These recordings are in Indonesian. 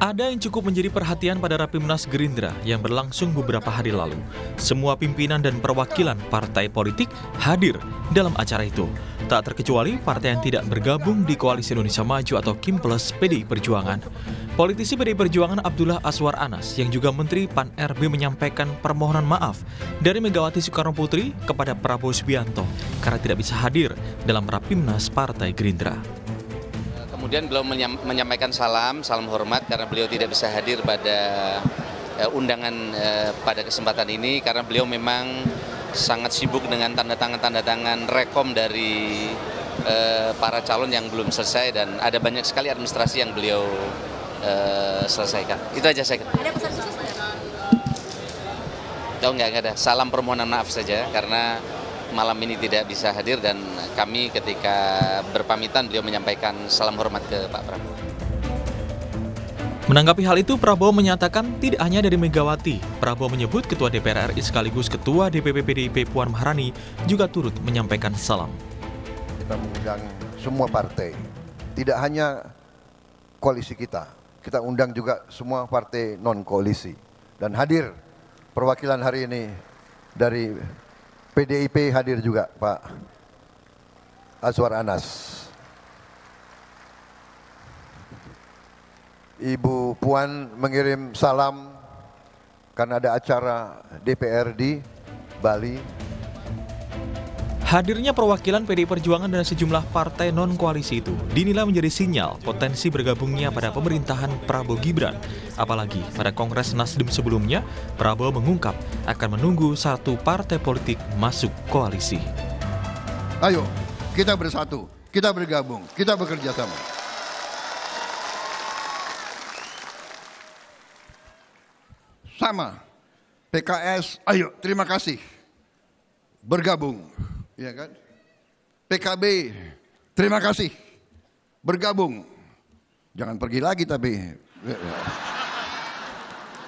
Ada yang cukup menjadi perhatian pada Rapimnas Gerindra yang berlangsung beberapa hari lalu. Semua pimpinan dan perwakilan partai politik hadir dalam acara itu. Tak terkecuali partai yang tidak bergabung di Koalisi Indonesia Maju atau Kim Plus PDI Perjuangan. Politisi PDI Perjuangan Abdullah Aswar Anas yang juga Menteri Pan-RB menyampaikan permohonan maaf dari Megawati Soekarno Putri kepada Prabowo Subianto karena tidak bisa hadir dalam Rapimnas Partai Gerindra kemudian beliau menyampaikan salam, salam hormat karena beliau tidak bisa hadir pada eh, undangan eh, pada kesempatan ini karena beliau memang sangat sibuk dengan tanda tangan-tanda tangan rekom dari eh, para calon yang belum selesai dan ada banyak sekali administrasi yang beliau selesaikan. Itu aja saya. Ada pesan khusus nggak? ada. Salam permohonan maaf saja karena malam ini tidak bisa hadir dan kami ketika berpamitan beliau menyampaikan salam hormat ke Pak Prabowo. Menanggapi hal itu, Prabowo menyatakan tidak hanya dari Megawati. Prabowo menyebut Ketua DPR RI sekaligus Ketua DPP PDIP Puan Maharani juga turut menyampaikan salam. Kita mengundang semua partai, tidak hanya koalisi kita, kita undang juga semua partai non-koalisi. Dan hadir perwakilan hari ini dari PDIP hadir juga Pak Aswar Anas. Ibu Puan mengirim salam karena ada acara DPRD Bali Hadirnya perwakilan PDI Perjuangan dan sejumlah partai non-koalisi itu dinilai menjadi sinyal potensi bergabungnya pada pemerintahan Prabowo Gibran. Apalagi pada Kongres Nasdem sebelumnya, Prabowo mengungkap akan menunggu satu partai politik masuk koalisi. Ayo, kita bersatu, kita bergabung, kita bekerja sama. Sama, PKS, ayo, terima kasih. Bergabung. Ya kan? PKB, terima kasih. Bergabung. Jangan pergi lagi tapi.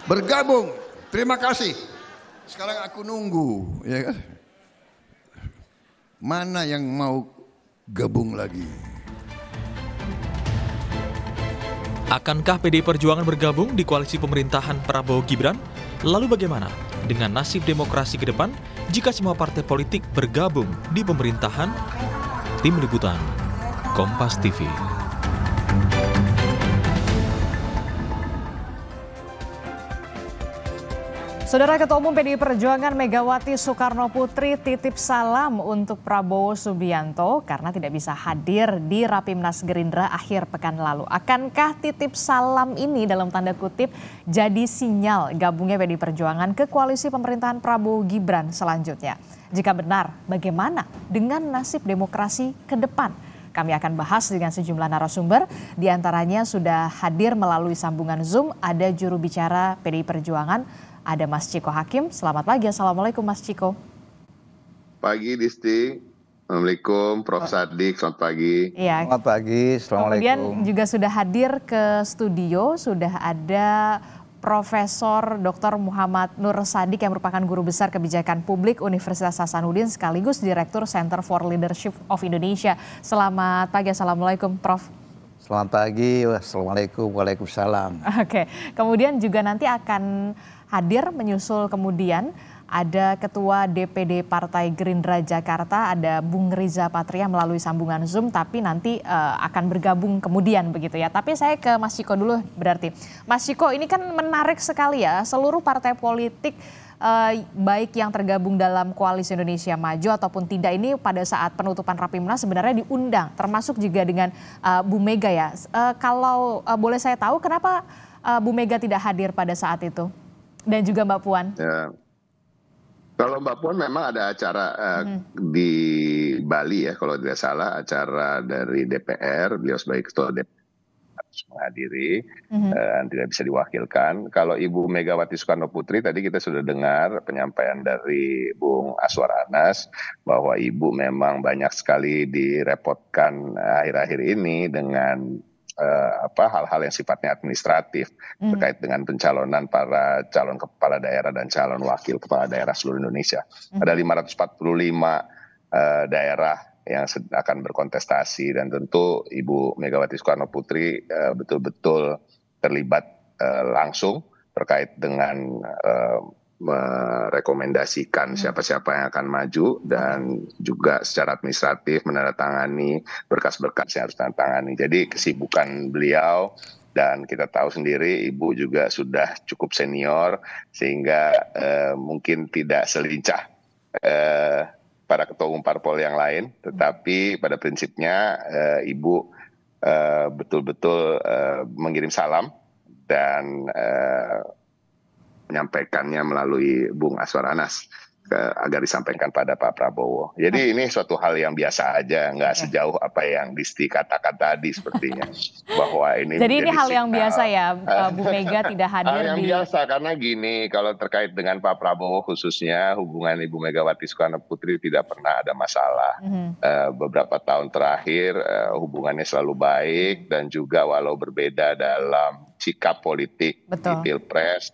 Bergabung. Terima kasih. Sekarang aku nunggu, ya kan? Mana yang mau gabung lagi? Akankah PD Perjuangan bergabung di koalisi pemerintahan Prabowo Gibran? Lalu bagaimana dengan nasib demokrasi ke depan? jika semua partai politik bergabung di pemerintahan? Tim Liputan, Kompas TV. Saudara Ketua Umum PDI Perjuangan Megawati Soekarno Putri titip salam untuk Prabowo Subianto karena tidak bisa hadir di Rapimnas Gerindra akhir pekan lalu. Akankah titip salam ini dalam tanda kutip jadi sinyal gabungnya PDI Perjuangan ke koalisi pemerintahan Prabowo Gibran selanjutnya? Jika benar, bagaimana dengan nasib demokrasi ke depan? Kami akan bahas dengan sejumlah narasumber, diantaranya sudah hadir melalui sambungan Zoom ada juru bicara PDI Perjuangan ada Mas Ciko Hakim. Selamat pagi. Assalamualaikum Mas Ciko. Pagi Disti. Assalamualaikum Prof. Sadik. Selamat pagi. Iya. Selamat pagi. Assalamualaikum. Kemudian juga sudah hadir ke studio. Sudah ada Profesor Dr. Muhammad Nur Sadik yang merupakan guru besar kebijakan publik Universitas Hasanuddin sekaligus Direktur Center for Leadership of Indonesia. Selamat pagi, Assalamualaikum Prof. Selamat pagi, assalamualaikum, Waalaikumsalam. Oke, kemudian juga nanti akan hadir menyusul kemudian ada Ketua DPD Partai Gerindra Jakarta, ada Bung Riza Patria melalui sambungan Zoom, tapi nanti uh, akan bergabung kemudian begitu ya. Tapi saya ke Mas Ciko dulu berarti. Mas Ciko ini kan menarik sekali ya, seluruh partai politik uh, baik yang tergabung dalam koalisi Indonesia Maju ataupun tidak ini pada saat penutupan rapimnas sebenarnya diundang termasuk juga dengan uh, Bu Mega ya. Uh, kalau uh, boleh saya tahu kenapa uh, Bu Mega tidak hadir pada saat itu? dan juga Mbak Puan. Ya. Kalau Mbak Puan memang ada acara uh, hmm. di Bali ya, kalau tidak salah acara dari DPR, beliau sebagai ketua DPR harus menghadiri, hmm. uh, tidak bisa diwakilkan. Kalau Ibu Megawati Soekarno Putri tadi kita sudah dengar penyampaian dari Bung Aswar Anas bahwa Ibu memang banyak sekali direpotkan eh, akhir-akhir ini dengan Eh, apa hal-hal yang sifatnya administratif mm. terkait dengan pencalonan para calon kepala daerah dan calon wakil kepala daerah seluruh Indonesia. Mm. Ada 545 uh, eh, daerah yang akan berkontestasi dan tentu Ibu Megawati Soekarno Putri betul eh, betul-betul terlibat uh, langsung terkait dengan uh, merekomendasikan hmm. siapa-siapa yang akan maju dan juga secara administratif menandatangani berkas-berkas yang harus ditandatangani. Jadi kesibukan beliau dan kita tahu sendiri ibu juga sudah cukup senior sehingga eh, mungkin tidak selincah eh, para ketua umum parpol yang lain, hmm. tetapi pada prinsipnya eh, ibu eh, betul-betul eh, eh, mengirim salam dan eh, menyampaikannya melalui Bung Aswar Anas ke, agar disampaikan pada Pak Prabowo. Jadi hmm. ini suatu hal yang biasa aja, nggak hmm. sejauh apa yang Disti katakan tadi sepertinya bahwa ini. Jadi ini hal signal. yang biasa ya, Bu Mega tidak hadir. Hal yang di... biasa karena gini, kalau terkait dengan Pak Prabowo khususnya hubungan Ibu Megawati Soekarno Putri tidak pernah ada masalah. hmm eh, beberapa tahun terakhir eh, hubungannya selalu baik hmm. dan juga walau berbeda dalam sikap politik Betul. di pilpres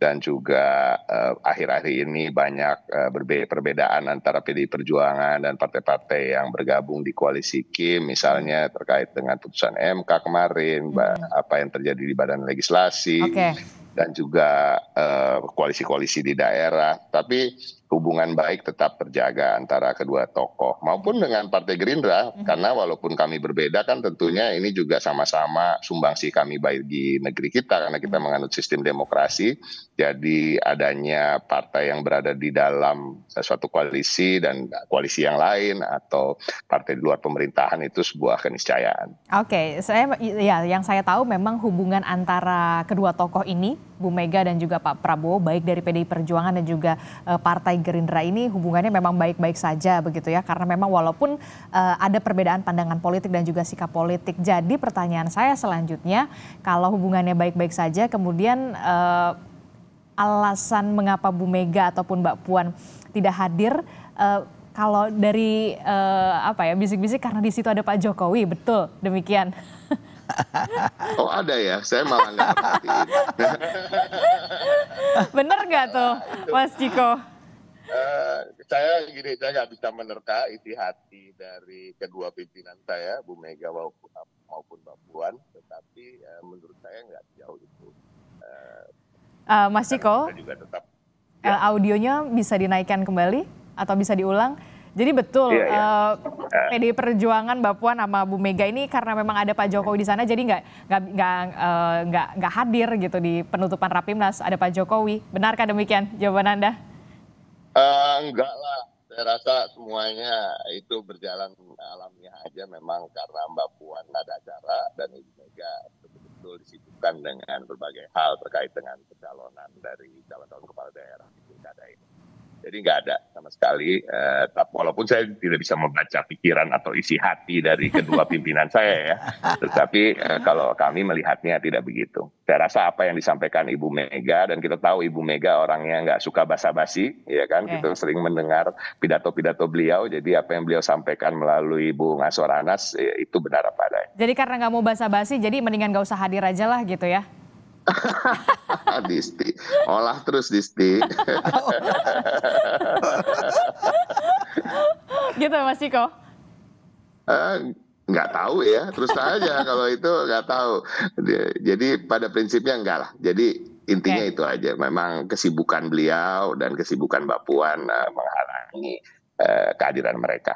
dan juga eh, akhir-akhir ini banyak eh, perbedaan antara PDI Perjuangan dan partai-partai yang bergabung di koalisi KIM misalnya terkait dengan putusan MK kemarin hmm. apa yang terjadi di badan legislasi okay. dan juga eh, koalisi-koalisi di daerah tapi hubungan baik tetap terjaga antara kedua tokoh maupun dengan Partai Gerindra hmm. karena walaupun kami berbeda kan tentunya ini juga sama-sama sumbangsi kami baik di negeri kita karena kita mhm. menganut sistem demokrasi jadi adanya partai yang berada di dalam suatu koalisi dan koalisi yang lain atau partai di luar pemerintahan itu sebuah keniscayaan. Oke, okay, saya ya yang saya tahu memang hubungan antara kedua tokoh ini Bu Mega dan juga Pak Prabowo baik dari PDI Perjuangan dan juga uh, Partai Gerindra ini hubungannya memang baik-baik saja begitu ya karena memang walaupun uh, ada perbedaan pandangan politik dan juga sikap politik. Jadi pertanyaan saya selanjutnya kalau hubungannya baik-baik saja kemudian uh, alasan mengapa Bu Mega ataupun Mbak Puan tidak hadir uh, kalau dari uh, apa ya bisik-bisik karena di situ ada Pak Jokowi betul demikian. oh ada ya, saya malah nggak perhatiin. Bener nggak tuh, Mas Ciko? Uh, saya gini, saya nggak bisa menerka isi hati dari kedua pimpinan saya, Bu Mega maupun, maupun Mbak Puan, tetapi uh, menurut saya nggak jauh itu. Uh, uh, Mas Ciko, juga tetap, ya. uh, audionya bisa dinaikkan kembali atau bisa diulang? Jadi betul iya, iya. Uh, PDI Perjuangan Mbak Puan sama Bu Mega ini karena memang ada Pak Jokowi di sana jadi nggak nggak nggak eh, nggak uh, hadir gitu di penutupan Rapimnas ada Pak Jokowi. Benarkah demikian jawaban Anda? Uh, enggak lah. Saya rasa semuanya itu berjalan alamiah aja memang karena Mbak Puan ada acara dan Ibu Mega betul-betul disibukkan dengan berbagai hal terkait dengan pencalonan dari calon-calon kepala daerah di pilkada ini jadi nggak ada sama sekali. Uh, walaupun saya tidak bisa membaca pikiran atau isi hati dari kedua pimpinan saya ya, tetapi uh, kalau kami melihatnya tidak begitu. Saya rasa apa yang disampaikan Ibu Mega dan kita tahu Ibu Mega orangnya nggak suka basa-basi, ya kan? Okay. Iya. Kita sering mendengar pidato-pidato beliau. Jadi apa yang beliau sampaikan melalui Ibu Ngasor ya, itu benar apa adanya. Jadi karena nggak mau basa-basi, jadi mendingan nggak usah hadir aja lah gitu ya. Disti. Olah terus Disti. gitu Mas Ciko. Uh, nggak tahu ya terus aja kalau itu nggak tahu jadi pada prinsipnya enggak lah jadi intinya okay. itu aja memang kesibukan beliau dan kesibukan Mbak Puan eh, menghalangi eh, kehadiran mereka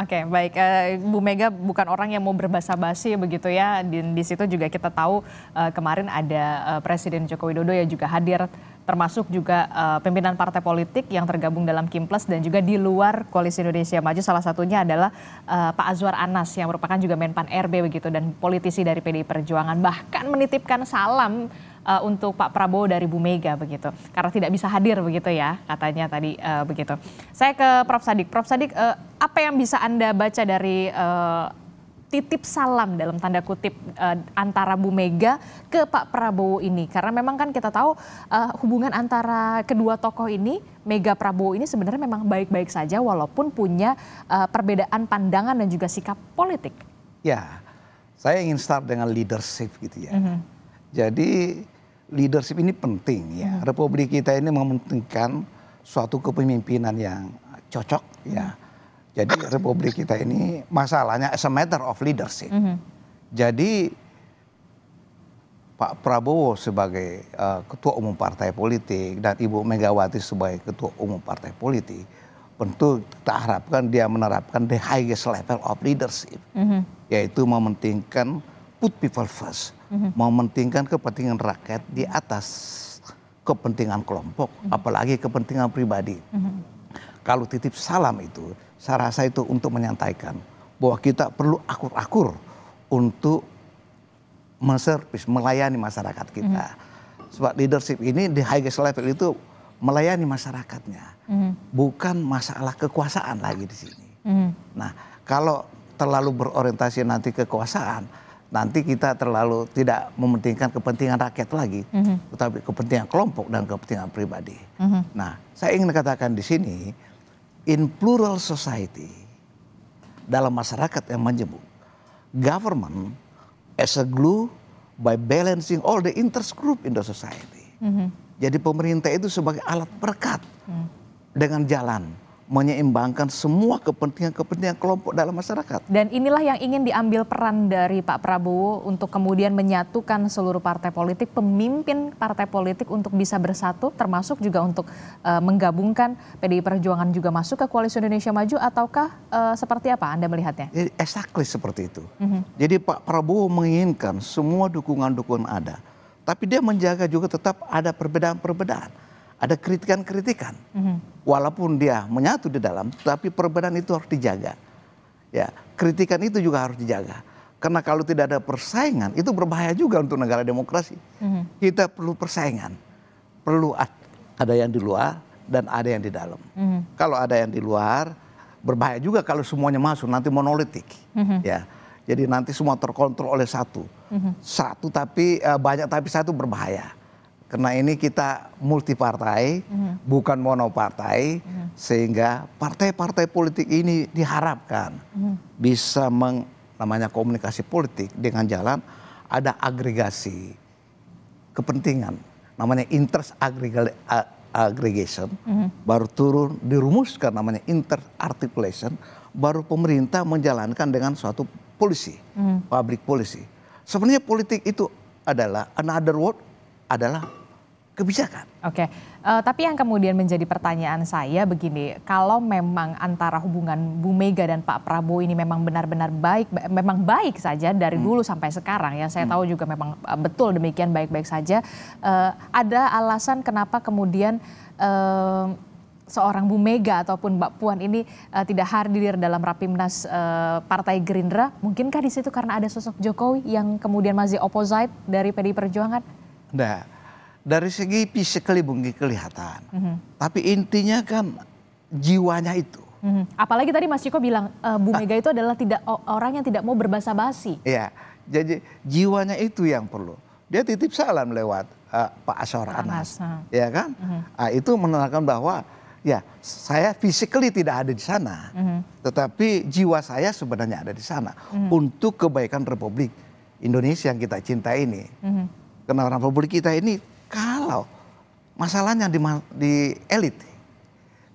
Oke, okay, baik. Uh, Bu Mega bukan orang yang mau berbasa-basi begitu ya. Di, di situ juga kita tahu uh, kemarin ada uh, Presiden Joko Widodo yang juga hadir termasuk juga uh, pimpinan partai politik yang tergabung dalam Kimples dan juga di luar Koalisi Indonesia Maju salah satunya adalah uh, Pak Azwar Anas yang merupakan juga Menpan RB begitu dan politisi dari PDI Perjuangan bahkan menitipkan salam uh, untuk Pak Prabowo dari Bu Mega begitu. Karena tidak bisa hadir begitu ya katanya tadi uh, begitu. Saya ke Prof Sadik. Prof Sadik, uh, apa yang bisa Anda baca dari uh, titip salam dalam tanda kutip uh, antara Bu Mega ke Pak Prabowo ini karena memang kan kita tahu uh, hubungan antara kedua tokoh ini Mega Prabowo ini sebenarnya memang baik-baik saja walaupun punya uh, perbedaan pandangan dan juga sikap politik. Ya, saya ingin start dengan leadership gitu ya. Mm -hmm. Jadi leadership ini penting ya. Hmm. Republik kita ini mementingkan suatu kepemimpinan yang cocok ya. Hmm. Jadi republik kita ini masalahnya as a matter of leadership. -hmm. Jadi Pak Prabowo sebagai uh, ketua umum partai politik dan Ibu Megawati sebagai ketua umum partai politik, tentu kita harapkan dia menerapkan the highest level of leadership, mm -hmm. yaitu mementingkan put people first mm mementingkan kepentingan rakyat di mhm. atas kepentingan kelompok, mhm. apalagi kepentingan pribadi. Mhm. Kalau titip salam itu, saya rasa itu untuk menyampaikan bahwa kita perlu akur-akur untuk menservis, melayani masyarakat kita. mm Sebab leadership ini di highest level itu melayani masyarakatnya, bukan masalah kekuasaan lagi di sini. Nah, kalau terlalu berorientasi nanti kekuasaan, nanti kita terlalu tidak mementingkan kepentingan rakyat lagi, mm -hmm. tetapi kepentingan kelompok dan kepentingan pribadi. Mm -hmm. Nah, saya ingin katakan di sini, in plural society, dalam masyarakat yang menjemuk, government as a glue by balancing all the interest group in the society. Mm -hmm. Jadi pemerintah itu sebagai alat perekat mm. dengan jalan menyeimbangkan semua kepentingan-kepentingan kelompok dalam masyarakat. Dan inilah yang ingin diambil peran dari Pak Prabowo untuk kemudian menyatukan seluruh partai politik, pemimpin partai politik untuk bisa bersatu, termasuk juga untuk uh, menggabungkan PDI Perjuangan juga masuk ke Koalisi Indonesia Maju, ataukah uh, seperti apa Anda melihatnya? Jadi exactly seperti itu. Mm -hmm. Jadi Pak Prabowo menginginkan semua dukungan-dukungan ada, tapi dia menjaga juga tetap ada perbedaan-perbedaan ada kritikan-kritikan. Mm-hmm. Walaupun dia menyatu di dalam, tapi perbedaan itu harus dijaga. Ya, kritikan itu juga harus dijaga. Karena kalau tidak ada persaingan, itu berbahaya juga untuk negara demokrasi. Mm-hmm. Kita perlu persaingan, perlu ada yang di luar dan ada yang di dalam. Mm-hmm. Kalau ada yang di luar, berbahaya juga kalau semuanya masuk nanti monolitik. Mm-hmm. Ya, jadi nanti semua terkontrol oleh satu, mm-hmm. satu tapi eh, banyak tapi satu berbahaya karena ini kita multipartai, mm-hmm. bukan monopartai, mm-hmm. sehingga partai-partai politik ini diharapkan mm-hmm. bisa meng, namanya komunikasi politik dengan jalan ada agregasi kepentingan, namanya interest aggregation, mm-hmm. baru turun dirumuskan namanya interest baru pemerintah menjalankan dengan suatu polisi, mm-hmm. public policy. Sebenarnya politik itu adalah another word adalah kebijakan. Oke, uh, tapi yang kemudian menjadi pertanyaan saya begini, kalau memang antara hubungan Bu Mega dan Pak Prabowo ini memang benar-benar baik, memang baik saja dari hmm. dulu sampai sekarang, yang saya hmm. tahu juga memang eh, betul demikian baik-baik saja, uh, ada alasan kenapa kemudian uh, seorang Bu Mega ataupun Mbak Puan ini uh, tidak hadir dalam rapimnas uh, Partai Gerindra, mungkinkah di situ karena ada sosok Jokowi yang kemudian masih opposite dari PDI Perjuangan? Nah, dari segi fisik mungkin kelihatan. Mm -hmm. Tapi intinya kan jiwanya itu. Mm -hmm. Apalagi tadi Mas Ciko bilang uh, Bu ah. Mega itu adalah tidak orang yang tidak mau berbahasa basi Iya. Jadi jiwanya itu yang perlu. Dia titip salam lewat uh, Pak Asor Anas. Anas. Ya kan? Mm -hmm. nah, itu menerangkan bahwa ya saya physically tidak ada di sana. Mm -hmm. Tetapi jiwa saya sebenarnya ada di sana mm -hmm. untuk kebaikan Republik Indonesia yang kita cintai ini. Mm -hmm. Karena Republik kita ini kalau masalahnya di, di elit,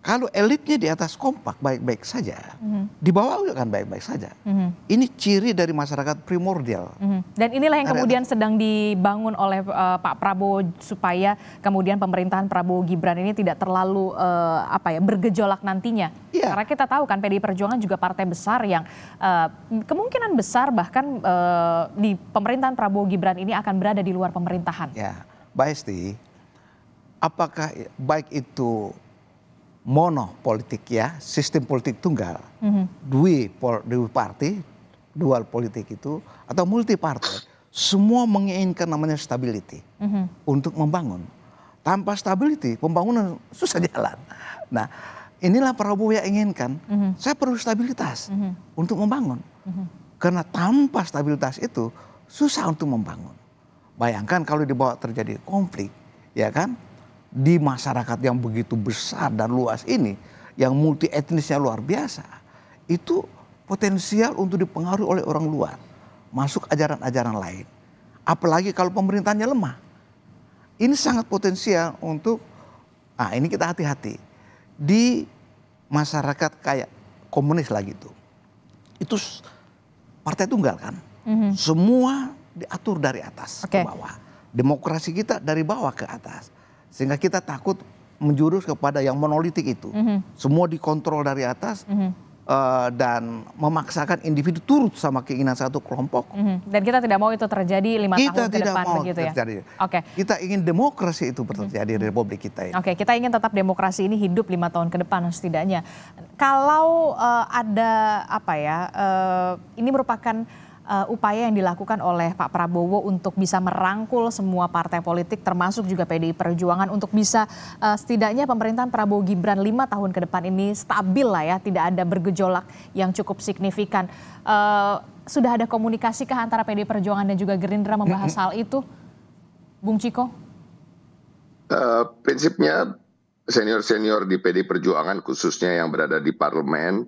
kalau elitnya di atas kompak baik-baik saja, mm-hmm. di bawah juga kan baik-baik saja. Mm-hmm. Ini ciri dari masyarakat primordial. Mm-hmm. Dan inilah yang kemudian ada, sedang dibangun oleh uh, Pak Prabowo supaya kemudian pemerintahan Prabowo Gibran ini tidak terlalu uh, apa ya bergejolak nantinya. Yeah. Karena kita tahu kan PDI Perjuangan juga partai besar yang uh, kemungkinan besar bahkan uh, di pemerintahan Prabowo Gibran ini akan berada di luar pemerintahan. Yeah Mbak Hesti, apakah baik itu mono politik ya, sistem politik tunggal, mm-hmm. dua pol, dual politik itu, atau multi partai, semua menginginkan namanya stability mm-hmm. untuk membangun. Tanpa stability, pembangunan susah jalan. Nah, inilah Prabowo yang inginkan. Mm-hmm. Saya perlu stabilitas mm-hmm. untuk membangun. Mm-hmm. Karena tanpa stabilitas itu susah untuk membangun. Bayangkan kalau dibawa terjadi konflik, ya kan? Di masyarakat yang begitu besar dan luas ini, yang multi etnisnya luar biasa, itu potensial untuk dipengaruhi oleh orang luar, masuk ajaran-ajaran lain. Apalagi kalau pemerintahnya lemah. Ini sangat potensial untuk, ah ini kita hati-hati. Di masyarakat kayak komunis lagi itu, itu partai tunggal kan. Mm -hmm. Semua diatur dari atas okay. ke bawah. Demokrasi kita dari bawah ke atas. Sehingga kita takut menjurus kepada yang monolitik itu. Mm -hmm. Semua dikontrol dari atas mm -hmm. uh, dan memaksakan individu turut sama keinginan satu kelompok. Mm -hmm. Dan kita tidak mau itu terjadi lima kita tahun ke depan mau begitu ya? terjadi. ya? Oke. Okay. Kita ingin demokrasi itu terjadi mm -hmm. di Republik kita ini. Oke, okay, kita ingin tetap demokrasi ini hidup lima tahun ke depan setidaknya. Kalau uh, ada apa ya, uh, ini merupakan uh, upaya yang dilakukan oleh Pak Prabowo untuk bisa merangkul semua partai politik termasuk juga PDI Perjuangan untuk bisa uh, setidaknya pemerintahan Prabowo Gibran lima tahun ke depan ini stabil lah ya tidak ada bergejolak yang cukup signifikan uh, sudah ada komunikasikah antara PDI Perjuangan dan juga Gerindra membahas hal itu Bung Ciko uh, prinsipnya senior-senior di PD Perjuangan khususnya yang berada di parlemen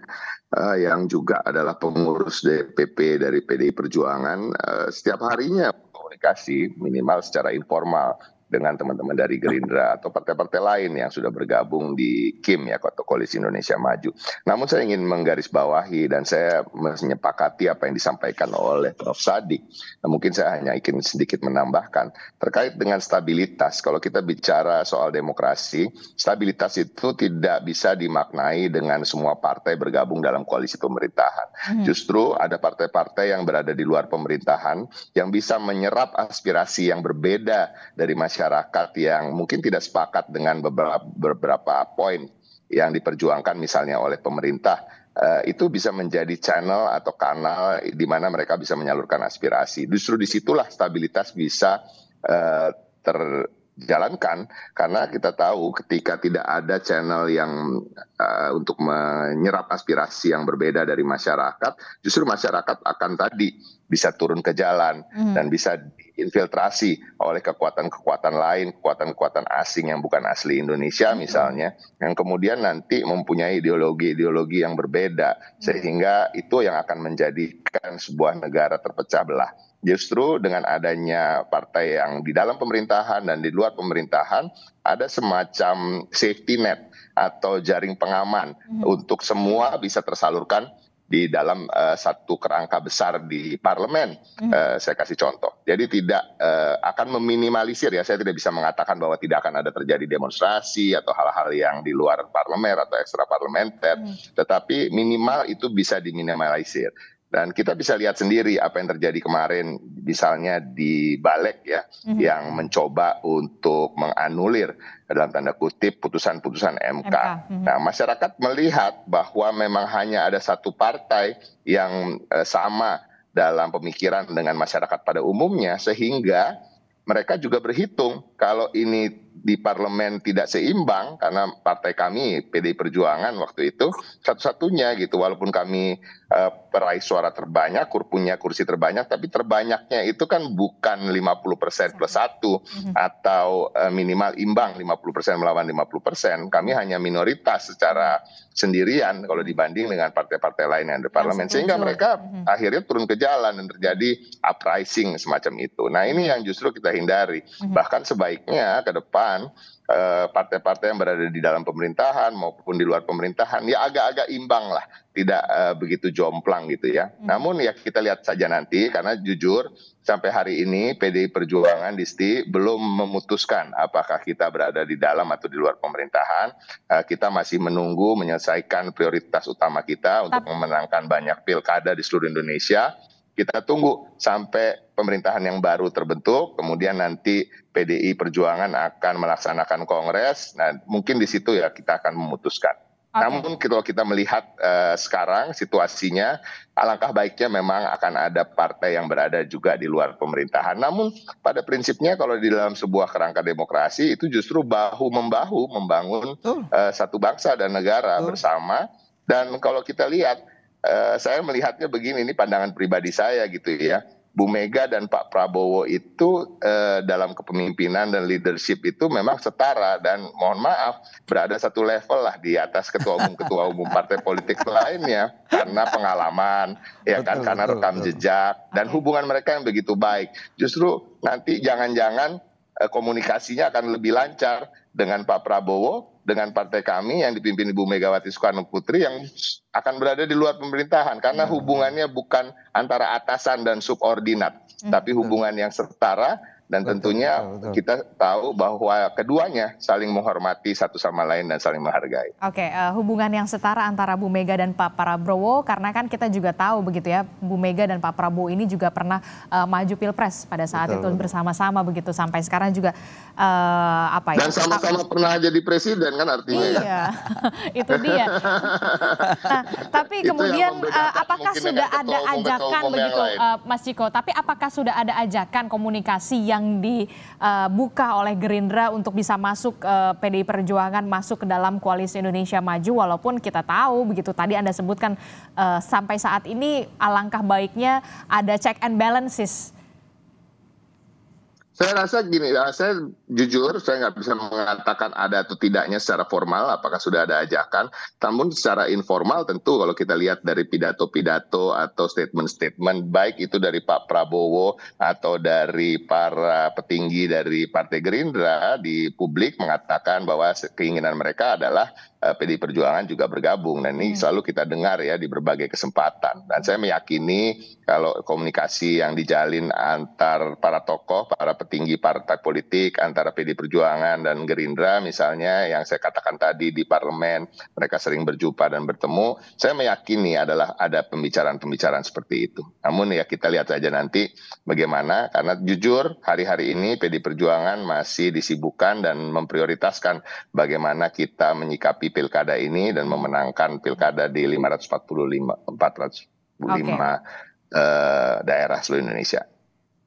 uh, yang juga adalah pengurus DPP dari PDI Perjuangan uh, setiap harinya komunikasi minimal secara informal dengan teman-teman dari Gerindra atau partai-partai lain yang sudah bergabung di KIM ya atau Koalisi Indonesia Maju. Namun saya ingin menggarisbawahi dan saya menyepakati apa yang disampaikan oleh Prof Sadik. Nah, mungkin saya hanya ingin sedikit menambahkan terkait dengan stabilitas. Kalau kita bicara soal demokrasi, stabilitas itu tidak bisa dimaknai dengan semua partai bergabung dalam koalisi pemerintahan. Hmm. Justru ada partai-partai yang berada di luar pemerintahan yang bisa menyerap aspirasi yang berbeda dari masyarakat masyarakat yang mungkin tidak sepakat dengan beberapa, beberapa poin yang diperjuangkan misalnya oleh pemerintah eh, itu bisa menjadi channel atau kanal di mana mereka bisa menyalurkan aspirasi. Justru disitulah stabilitas bisa eh, ter jalankan karena kita tahu ketika tidak ada channel yang uh, untuk menyerap aspirasi yang berbeda dari masyarakat justru masyarakat akan tadi bisa turun ke jalan mm. dan bisa infiltrasi oleh kekuatan-kekuatan lain kekuatan-kekuatan asing yang bukan asli Indonesia hmm. misalnya yang kemudian nanti mempunyai ideologi-ideologi yang berbeda hmm. sehingga itu yang akan menjadikan sebuah negara terpecah belah justru dengan adanya partai yang di dalam pemerintahan dan di luar pemerintahan ada semacam safety net atau jaring pengaman hmm. untuk semua bisa tersalurkan di dalam uh, satu kerangka besar di parlemen. Hmm. Uh, saya kasih contoh. Jadi tidak uh, akan meminimalisir ya. Saya tidak bisa mengatakan bahwa tidak akan ada terjadi demonstrasi atau hal-hal yang di luar parlemen atau ekstra parlementer. Hmm. Tetapi minimal itu bisa diminimalisir. Dan kita bisa lihat sendiri apa yang terjadi kemarin, misalnya di Balek ya, mm-hmm. yang mencoba untuk menganulir dalam tanda kutip putusan-putusan MK. MK. Mm-hmm. Nah, masyarakat melihat bahwa memang hanya ada satu partai yang eh, sama dalam pemikiran dengan masyarakat pada umumnya, sehingga mereka juga berhitung kalau ini di parlemen tidak seimbang karena partai kami PDI Perjuangan waktu itu satu-satunya gitu walaupun kami uh, peraih suara terbanyak kur punya kursi terbanyak tapi terbanyaknya itu kan bukan 50% plus satu mhm. atau uh, minimal imbang 50% melawan 50% kami hanya minoritas secara sendirian kalau dibanding dengan partai-partai lain yang di parlemen sehingga mereka mhm. akhirnya turun ke jalan dan terjadi uprising semacam itu nah ini yang justru kita hindari mhm. bahkan sebaiknya ke depan depan eh, partai-partai yang berada di dalam pemerintahan maupun di luar pemerintahan ya agak-agak imbang lah tidak eh, begitu jomplang gitu ya. Hmm. Namun ya kita lihat saja nanti karena jujur sampai hari ini PDI Perjuangan Disti belum memutuskan apakah kita berada di dalam atau di luar pemerintahan. Eh, kita masih menunggu menyelesaikan prioritas utama kita untuk memenangkan banyak pilkada di seluruh Indonesia. Kita tunggu sampai pemerintahan yang baru terbentuk, kemudian nanti PDI Perjuangan akan melaksanakan kongres. Nah, mungkin di situ ya kita akan memutuskan. Okay. Namun kalau kita melihat uh, sekarang situasinya, alangkah baiknya memang akan ada partai yang berada juga di luar pemerintahan. Namun pada prinsipnya kalau di dalam sebuah kerangka demokrasi itu justru bahu membahu membangun uh, satu bangsa dan negara uh. bersama. Dan kalau kita lihat, uh, saya melihatnya begini, ini pandangan pribadi saya gitu ya Bu Mega dan Pak Prabowo itu eh, dalam kepemimpinan dan leadership itu memang setara dan mohon maaf berada satu level lah di atas ketua umum ketua umum partai politik lainnya karena pengalaman ya kan karena rekam betul. jejak dan hubungan mereka yang begitu baik. Justru nanti jangan-jangan Eh, komunikasinya akan lebih lancar dengan Pak Prabowo, dengan partai kami yang dipimpin Ibu Megawati Soekarno Putri yang akan berada di luar pemerintahan karena hmm. hubungannya bukan antara atasan dan subordinat, hmm. tapi hubungan yang setara dan betul, tentunya betul, betul. kita tahu bahwa keduanya saling menghormati satu sama lain dan saling menghargai. Oke, uh, hubungan yang setara antara Bu Mega dan Pak Prabowo karena kan kita juga tahu begitu ya, Bu Mega dan Pak Prabowo ini juga pernah uh, maju pilpres pada saat betul, itu bersama-sama begitu sampai sekarang juga uh, apa ya? Dan sama-sama pernah jadi presiden kan artinya. Ya? Iya, itu dia. Nah, tapi itu kemudian uh, apakah sudah ada ajakan begitu, uh, Mas Ciko? Tapi apakah sudah ada ajakan komunikasi yang yang dibuka oleh Gerindra untuk bisa masuk eh, PDI Perjuangan masuk ke dalam koalisi Indonesia Maju walaupun kita tahu begitu tadi Anda sebutkan eh, sampai saat ini alangkah baiknya ada check and balances saya rasa gini, eh, saya jujur saya nggak bisa mengatakan ada atau tidaknya secara formal apakah sudah ada ajakan. Namun secara informal tentu kalau kita lihat dari pidato-pidato atau statement-statement baik itu dari Pak Prabowo atau dari para petinggi dari Partai Gerindra di publik mengatakan bahwa keinginan mereka adalah Eh, PDI Perjuangan juga bergabung dan ini iya. selalu kita dengar ya di berbagai kesempatan dan saya meyakini kalau komunikasi yang dijalin antar para tokoh, para petinggi partai politik antara PDI Perjuangan dan Gerindra misalnya yang saya katakan tadi di parlemen mereka sering berjumpa dan bertemu, saya meyakini adalah ada pembicaraan-pembicaraan seperti itu. Namun ya kita lihat saja nanti bagaimana karena jujur hari-hari ini PDI Perjuangan masih disibukkan dan memprioritaskan bagaimana kita menyikapi di pilkada ini dan hmm. memenangkan pilkada di 545 445 okay. uh, daerah seluruh Indonesia.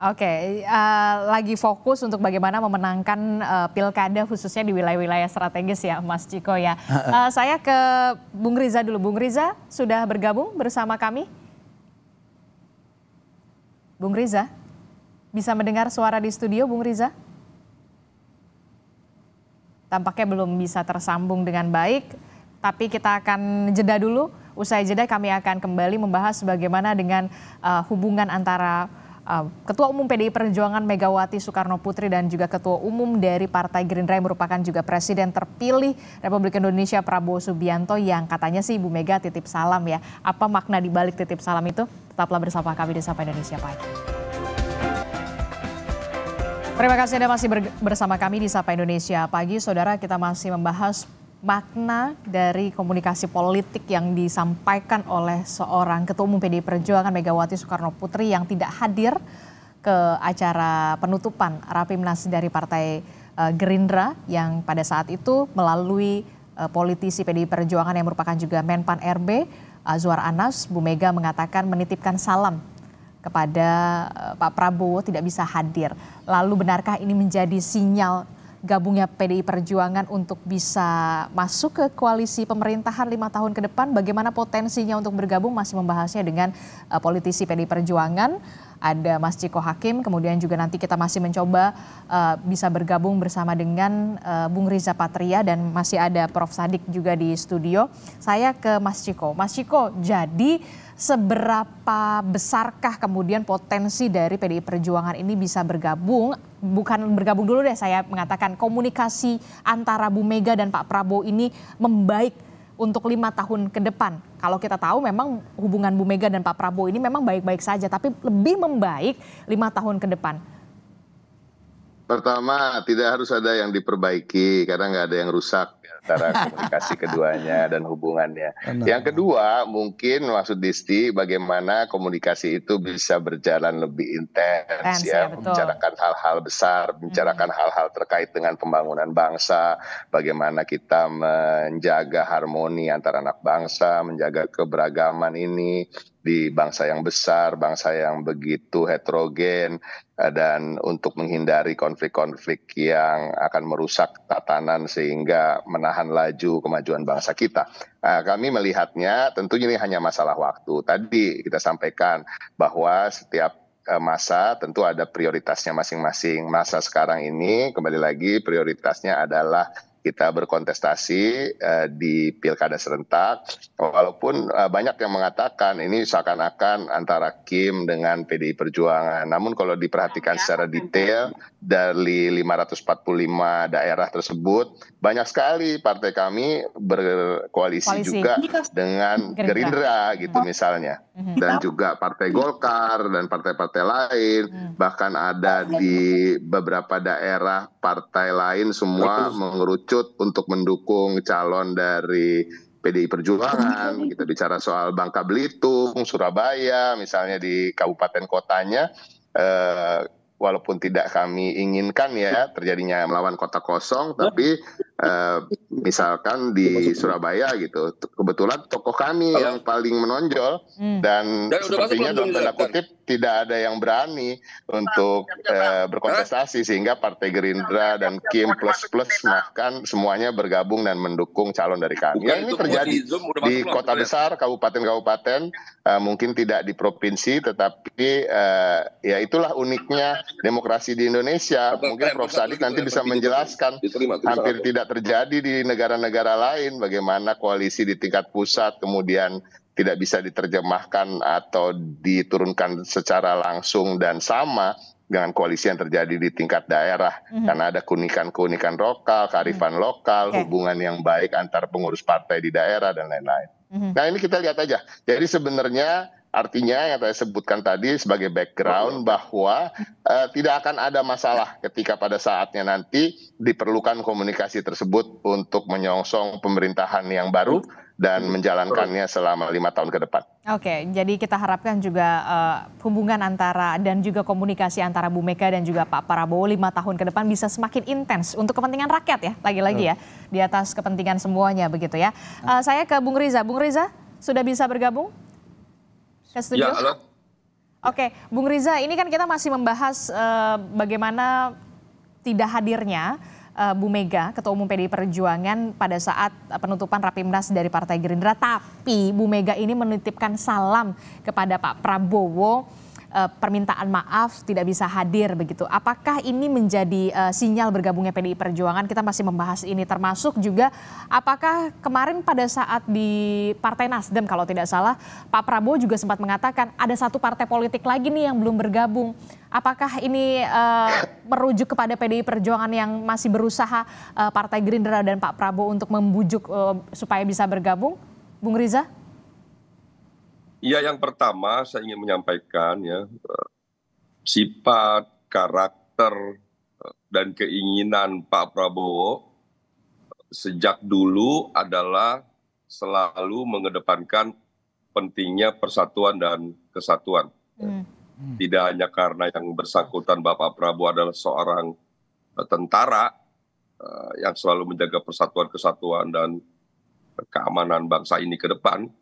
Oke, okay, uh, eh, lagi fokus untuk bagaimana memenangkan uh, pilkada khususnya di wilayah-wilayah strategis ya, Mas Ciko ya. Uh, saya ke Bung Riza dulu. Bung Riza sudah bergabung bersama kami. Bung Riza, bisa mendengar suara di studio, Bung Riza? tampaknya belum bisa tersambung dengan baik. Tapi kita akan jeda dulu. Usai jeda kami akan kembali membahas bagaimana dengan uh, hubungan antara uh, Ketua Umum PDI Perjuangan Megawati Soekarno Putri dan juga Ketua Umum dari Partai Gerindra yang merupakan juga Presiden terpilih Republik Indonesia Prabowo Subianto yang katanya sih Ibu Mega titip salam ya. Apa makna dibalik titip salam itu? Tetaplah bersama kami di Sapa Indonesia Pagi. Terima kasih Anda masih bersama kami di Sapa Indonesia Pagi. Saudara, kita masih membahas makna dari komunikasi politik yang disampaikan oleh seorang Ketua Umum PDI Perjuangan Megawati Soekarno Putri yang tidak hadir ke acara penutupan Rapimnas dari Partai eh, Gerindra yang pada saat itu melalui eh, politisi PDI Perjuangan yang merupakan juga Menpan RB Azwar Anas, Bu Mega mengatakan menitipkan salam kepada eh, Pak Prabowo tidak bisa hadir. Lalu benarkah ini menjadi sinyal gabungnya PDI Perjuangan untuk bisa masuk ke koalisi pemerintahan lima tahun ke depan? Bagaimana potensinya untuk bergabung? Masih membahasnya dengan eh, politisi PDI Perjuangan ada Mas Ciko Hakim, kemudian juga nanti kita masih mencoba uh, bisa bergabung bersama dengan uh, Bung Riza Patria dan masih ada Prof Sadik juga di studio. Saya ke Mas Ciko. Mas Ciko, jadi seberapa besarkah kemudian potensi dari PDI Perjuangan ini bisa bergabung? Bukan bergabung dulu deh saya mengatakan komunikasi antara Bu Mega dan Pak Prabowo ini membaik untuk lima tahun ke depan. Kalau kita tahu memang hubungan Bu Mega dan Pak Prabowo ini memang baik-baik saja, tapi lebih membaik lima tahun ke depan. Pertama, tidak harus ada yang diperbaiki karena nggak ada yang rusak antara komunikasi keduanya dan hubungannya. Enak. Yang kedua mungkin maksud Disti bagaimana komunikasi itu bisa berjalan lebih intens ya, ya membicarakan hal-hal besar, membicarakan hmm. hal-hal hmm. terkait dengan pembangunan bangsa, bagaimana kita menjaga harmoni antara anak bangsa, menjaga keberagaman ini di bangsa yang besar, bangsa yang begitu heterogen, eh, dan untuk menghindari konflik-konflik yang akan merusak tatanan sehingga menahan laju kemajuan bangsa kita. Nah, kami melihatnya tentunya ini hanya masalah waktu. Tadi kita sampaikan bahwa setiap eh, masa tentu ada prioritasnya masing-masing. Masa sekarang ini kembali lagi prioritasnya adalah kita berkontestasi uh, di pilkada serentak walaupun uh, banyak yang mengatakan ini seakan-akan antara Kim dengan PDI Perjuangan namun kalau diperhatikan iya, secara iya. detail dari 545 daerah tersebut banyak sekali partai kami berkoalisi Koalisi. juga iya. dengan Gerindra, Gerindra gitu misalnya Mhm. dan juga Partai Golkar dan partai-partai lain mhm. bahkan ada di beberapa daerah partai lain semua mengerucut untuk mendukung calon dari PDI Perjuangan, kita bicara soal Bangka Belitung, Surabaya, misalnya di kabupaten kotanya, eh, walaupun tidak kami inginkan ya iya. terjadinya melawan kota kosong iya. tapi eh, misalkan di iya, Surabaya gitu kebetulan tokoh kami yang paling menonjol hmm. dan, dan sepertinya dalam tanda kutip tidak ada yang berani untuk eh, berkontestasi sehingga Partai Gerindra dan Kim plus plus bahkan semuanya bergabung dan mendukung calon dari kami ya, ini terjadi di kota besar kabupaten-kabupaten eh, mungkin tidak di provinsi tetapi eh, ya itulah uniknya demokrasi di Indonesia. Mungkin Prof Sadi nanti bisa menjelaskan diterima, diterima, hampir tidak terjadi di negara-negara lain bagaimana koalisi di tingkat pusat kemudian tidak bisa diterjemahkan atau diturunkan secara langsung dan sama dengan koalisi yang terjadi di tingkat daerah mm-hmm. karena ada keunikan-keunikan lokal, kearifan mm-hmm. lokal, okay. hubungan yang baik antar pengurus partai di daerah dan lain-lain. Mm-hmm. Nah, ini kita lihat aja. Jadi sebenarnya Artinya yang saya sebutkan tadi sebagai background bahwa uh, tidak akan ada masalah ketika pada saatnya nanti diperlukan komunikasi tersebut untuk menyongsong pemerintahan yang baru dan menjalankannya selama lima tahun ke depan. Oke, jadi kita harapkan juga uh, hubungan antara dan juga komunikasi antara Bu Mega dan juga Pak Prabowo lima tahun ke depan bisa semakin intens untuk kepentingan rakyat ya, lagi-lagi ya, di atas kepentingan semuanya begitu ya. Uh, saya ke Bung Riza, Bung Riza sudah bisa bergabung? Setuju? Ya, halo. Oke, Bung Riza, ini kan kita masih membahas uh, bagaimana tidak hadirnya uh, Bu Mega, Ketua Umum PDI Perjuangan pada saat penutupan Rapimnas dari Partai Gerindra. Tapi Bu Mega ini menitipkan salam kepada Pak Prabowo Eh, permintaan maaf, tidak bisa hadir begitu. Apakah ini menjadi uh, sinyal bergabungnya PDI Perjuangan? Kita masih membahas ini termasuk juga apakah kemarin pada saat di Partai Nasdem kalau tidak salah Pak Prabowo juga sempat mengatakan ada satu partai politik lagi nih yang belum bergabung. Apakah ini uh, merujuk kepada PDI Perjuangan yang masih berusaha uh, Partai Gerindra dan Pak Prabowo untuk membujuk uh, supaya bisa bergabung, Bung Riza? Ya yang pertama saya ingin menyampaikan ya sifat, karakter, dan keinginan Pak Prabowo sejak dulu adalah selalu mengedepankan pentingnya persatuan dan kesatuan. Hmm. Tidak hanya karena yang bersangkutan Bapak Prabowo adalah seorang eh, tentara eh, yang selalu menjaga persatuan, kesatuan, dan keamanan bangsa ini ke depan,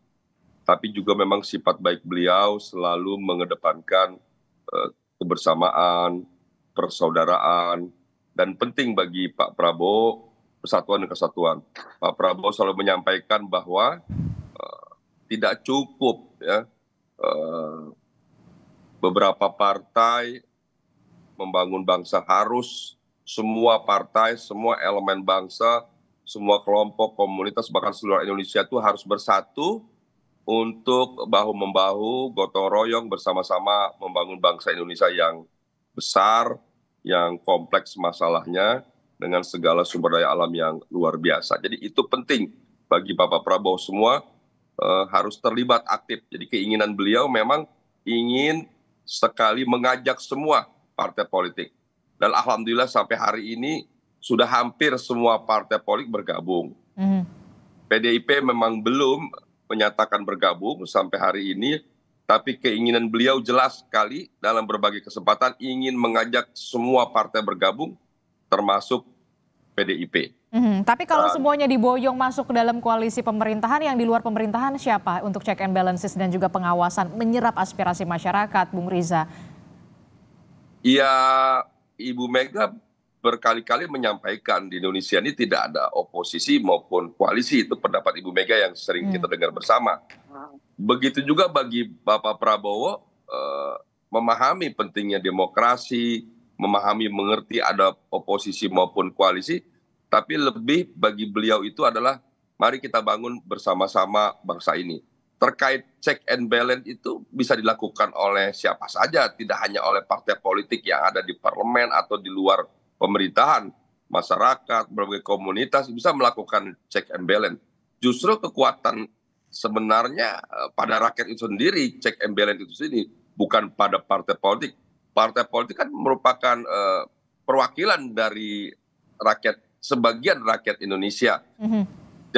tapi juga memang sifat baik beliau selalu mengedepankan eh, kebersamaan, persaudaraan, dan penting bagi Pak Prabowo persatuan dan kesatuan. Pak Prabowo selalu menyampaikan bahwa eh, tidak cukup ya eh, beberapa partai membangun bangsa harus semua partai, semua elemen bangsa, semua kelompok, komunitas bahkan seluruh Indonesia itu harus bersatu untuk bahu membahu, gotong royong bersama-sama membangun bangsa Indonesia yang besar, yang kompleks masalahnya dengan segala sumber daya alam yang luar biasa. Jadi itu penting bagi Bapak Prabowo semua eh, harus terlibat aktif. Jadi keinginan beliau memang ingin sekali mengajak semua partai politik. Dan alhamdulillah sampai hari ini sudah hampir semua partai politik bergabung. Mm. PDIP memang belum menyatakan bergabung sampai hari ini tapi keinginan beliau jelas sekali dalam berbagai kesempatan ingin mengajak semua partai bergabung termasuk PDIP. Mm-hmm. Tapi kalau Dan, semuanya diboyong masuk ke dalam koalisi pemerintahan yang di luar pemerintahan siapa untuk check and balances dan juga pengawasan menyerap aspirasi masyarakat, Bung Riza? Iya, Ibu Mega berkali-kali menyampaikan di Indonesia ini tidak ada oposisi maupun koalisi itu pendapat Ibu Mega yang sering hmm. kita dengar bersama. Begitu juga bagi Bapak Prabowo uh, memahami pentingnya demokrasi, memahami mengerti ada oposisi maupun koalisi, tapi lebih bagi beliau itu adalah mari kita bangun bersama-sama bangsa ini. Terkait check and balance itu bisa dilakukan oleh siapa saja, tidak hanya oleh partai politik yang ada di parlemen atau di luar pemerintahan, masyarakat, berbagai komunitas bisa melakukan check and balance. Justru kekuatan sebenarnya eh, pada rakyat itu sendiri check and balance itu sendiri bukan pada partai politik. Partai politik kan merupakan uh, perwakilan dari rakyat sebagian rakyat Indonesia. Mm -hmm.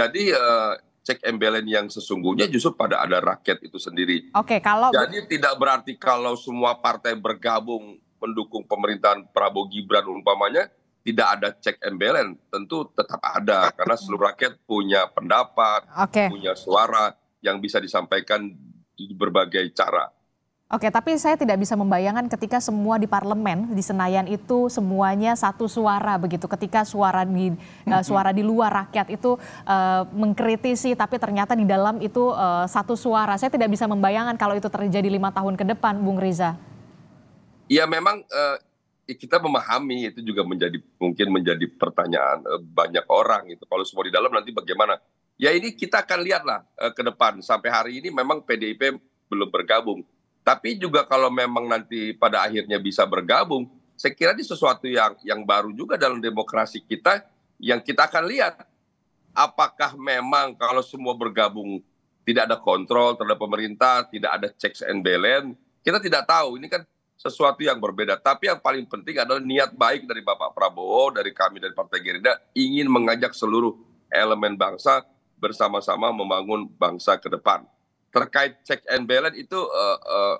Jadi uh, check and balance yang sesungguhnya justru pada ada rakyat itu sendiri. Oke, okay, kalau jadi tidak berarti kalau semua partai bergabung mendukung pemerintahan Prabowo Gibran umpamanya tidak ada cek and balance tentu tetap ada karena seluruh rakyat punya pendapat, okay. punya suara yang bisa disampaikan di berbagai cara. Oke, tapi saya tidak bisa membayangkan ketika semua di parlemen di Senayan itu semuanya satu suara begitu. Ketika suara di eh, suara di luar rakyat itu uh, mengkritisi, tapi ternyata di dalam itu uh, satu suara. Saya tidak bisa membayangkan kalau itu terjadi lima tahun ke depan, Bung Riza ya memang eh, ya kita memahami itu juga menjadi mungkin menjadi pertanyaan eh, banyak orang itu kalau semua di dalam nanti bagaimana ya ini kita akan lihatlah eh, ke depan sampai hari ini memang PDIP belum bergabung tapi juga kalau memang nanti pada akhirnya bisa bergabung saya kira ini sesuatu yang yang baru juga dalam demokrasi kita yang kita akan lihat apakah memang kalau semua bergabung tidak ada kontrol terhadap pemerintah tidak ada checks and balance kita tidak tahu ini kan sesuatu yang berbeda. Tapi yang paling penting adalah niat baik dari Bapak Prabowo, dari kami, dari Partai Gerindra, ingin mengajak seluruh elemen bangsa bersama-sama membangun bangsa ke depan. Terkait check and balance itu uh, uh,